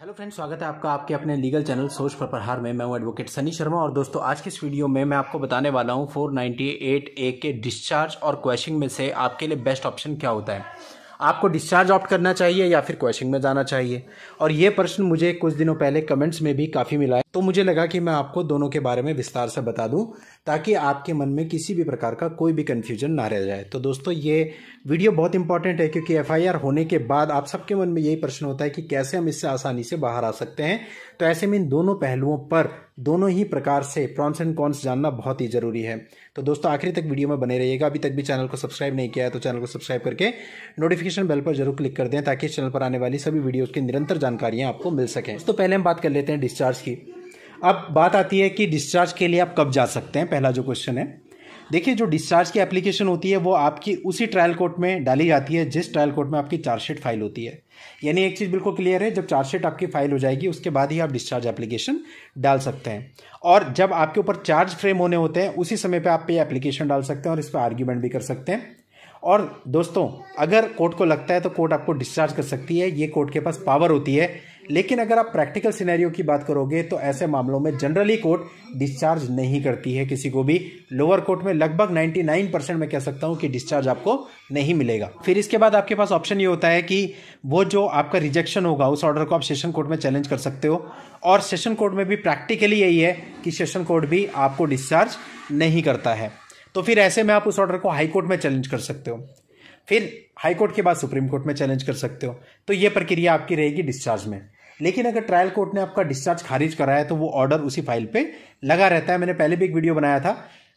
hello friends स्वागत है आपका आपके अपने लीगल चैनल सोच पर प्रहार में मैं हूं एडवोकेट सनी शर्मा और दोस्तों आज के इस वीडियो में मैं आपको बताने वाला हूं 498 ए के डिस्चार्ज और क्वेश्चन में से आपके लिए बेस्ट ऑप्शन क्या होता है आपको डिस्चार्ज ऑप्ट करना चाहिए या फिर क्वेश्चन में जाना चाहिए और ये प्रश्न मुझे कुछ दिनों पहले कमेंट्स में भी काफ़ी मिला है तो मुझे लगा कि मैं आपको दोनों के बारे में विस्तार से बता दूं ताकि आपके मन में किसी भी प्रकार का कोई भी कन्फ्यूजन ना रह जाए तो दोस्तों ये वीडियो बहुत इंपॉर्टेंट है क्योंकि एफ होने के बाद आप सबके मन में यही प्रश्न होता है कि कैसे हम इससे आसानी से बाहर आ सकते हैं तो ऐसे में इन दोनों पहलुओं पर दोनों ही प्रकार से प्रॉन्स एंड कॉन्स जानना बहुत ही ज़रूरी है तो दोस्तों आखिरी तक वीडियो में बने रहिएगा अभी तक भी चैनल को सब्सक्राइब नहीं किया है तो चैनल को सब्सक्राइब करके नोटिफिकेशन नोटिफिकेशन बेल पर जरूर क्लिक कर दें ताकि इस चैनल पर आने वाली सभी वीडियोज़ की निरंतर जानकारियाँ आपको मिल सकें तो पहले हम बात कर लेते हैं डिस्चार्ज की अब बात आती है कि डिस्चार्ज के लिए आप कब जा सकते हैं पहला जो क्वेश्चन है देखिए जो डिस्चार्ज की एप्लीकेशन होती है वो आपकी उसी ट्रायल कोर्ट में डाली जाती है जिस ट्रायल कोर्ट में आपकी चार्जशीट फाइल होती है यानी एक चीज़ बिल्कुल क्लियर है जब चार्जशीट आपकी फाइल हो जाएगी उसके बाद ही आप डिस्चार्ज एप्लीकेशन डाल सकते हैं और जब आपके ऊपर चार्ज फ्रेम होने होते हैं उसी समय पर आप ये एप्लीकेशन डाल सकते हैं और इस पर आर्ग्यूमेंट भी कर सकते हैं और दोस्तों अगर कोर्ट को लगता है तो कोर्ट आपको डिस्चार्ज कर सकती है ये कोर्ट के पास पावर होती है लेकिन अगर आप प्रैक्टिकल सिनेरियो की बात करोगे तो ऐसे मामलों में जनरली कोर्ट डिस्चार्ज नहीं करती है किसी को भी लोअर कोर्ट में लगभग 99 परसेंट मैं कह सकता हूँ कि डिस्चार्ज आपको नहीं मिलेगा फिर इसके बाद आपके पास ऑप्शन ये होता है कि वो जो आपका रिजेक्शन होगा उस ऑर्डर को आप सेशन कोर्ट में चैलेंज कर सकते हो और सेशन कोर्ट में भी प्रैक्टिकली यही है कि सेशन कोर्ट भी आपको डिस्चार्ज नहीं करता है तो फिर ऐसे में आप उस ऑर्डर को हाई कोर्ट में चैलेंज कर सकते हो फिर हाई कोर्ट के बाद सुप्रीम कोर्ट में चैलेंज कर सकते हो तो ये प्रक्रिया आपकी रहेगी डिस्चार्ज में लेकिन अगर ट्रायल कोर्ट ने आपका डिस्चार्ज खारिज कराया तो वो ऑर्डर उसी फाइल पे लगा रहता है मैंने पहले भी एक वीडियो बनाया था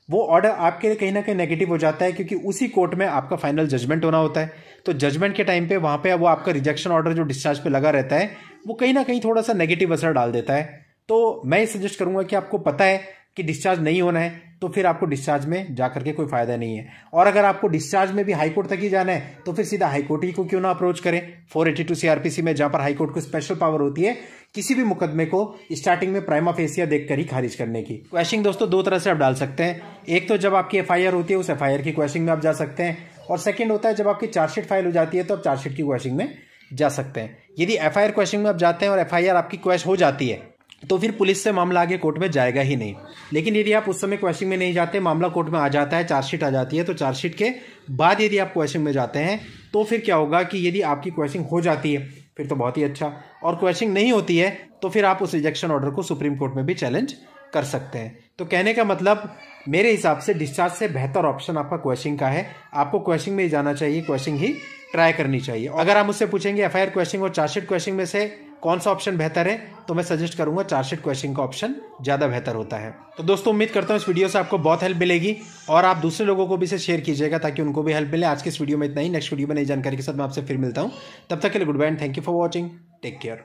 वो ऑर्डर आपके लिए कहीं ना कहीं नेगेटिव हो जाता है क्योंकि उसी कोर्ट में आपका फाइनल जजमेंट होना होता है तो जजमेंट के टाइम पे वहां पे वो आपका रिजेक्शन ऑर्डर जो डिस्चार्ज पे लगा रहता है वो कहीं ना कहीं थोड़ा सा नेगेटिव असर डाल देता है तो मैं सजेस्ट करूंगा कि आपको पता है कि डिस्चार्ज नहीं होना है तो फिर आपको डिस्चार्ज में जा करके कोई फायदा नहीं है और अगर आपको डिस्चार्ज में भी हाईकोर्ट तक ही जाना है तो फिर सीधा हाईकोर्ट ही को क्यों ना अप्रोच करें 482 सीआरपीसी में जहां पर हाईकोर्ट को स्पेशल पावर होती है किसी भी मुकदमे को स्टार्टिंग में प्राइमा फेसिया देखकर ही खारिज करने की क्वेश्चन दोस्तों दो तरह से आप डाल सकते हैं एक तो जब आपकी एफ होती है उस एफ की क्वेश्चन में आप जा सकते हैं और सेकेंड होता है जब आपकी चार्जशीट फाइल हो जाती है तो आप चार्जशीट की क्वेश्चन में जा सकते हैं यदि एफ आई क्वेश्चन में आप जाते हैं और एफ आपकी क्वेश्चन हो जाती है तो फिर पुलिस से मामला आगे कोर्ट में जाएगा ही नहीं लेकिन यदि आप उस समय क्वेश्चन में नहीं जाते मामला कोर्ट में आ जाता है चार्जशीट आ जाती है तो चार्जशीट के बाद यदि आप क्वेश्चन में जाते हैं तो फिर क्या होगा कि यदि आपकी क्वेश्चन हो जाती है फिर तो बहुत ही अच्छा और क्वेश्चन नहीं होती है तो फिर आप उस रिजेक्शन ऑर्डर को सुप्रीम कोर्ट में भी चैलेंज कर सकते हैं तो कहने का मतलब मेरे हिसाब से डिस्चार्ज से बेहतर ऑप्शन आपका क्वेश्चन का है आपको क्वेश्चन में ही जाना चाहिए क्वेश्चन ही ट्राई करनी चाहिए अगर आप मुझसे पूछेंगे एफ आई क्वेश्चन और चार्जशीट क्वेश्चन में से कौन सा ऑप्शन बेहतर है तो मैं सजेस्ट करूंगा चार्जशीट क्वेश्चन का ऑप्शन ज़्यादा बेहतर होता है तो दोस्तों उम्मीद करता हूँ इस वीडियो से आपको बहुत हेल्प मिलेगी और आप दूसरे लोगों को भी इसे शेयर कीजिएगा ताकि उनको भी हेल्प मिले आज के इस वीडियो में इतना ही नेक्स्ट वीडियो में नई जानकारी के साथ मैं आपसे फिर मिलता हूँ तब तक के लिए good bye thank you for watching take care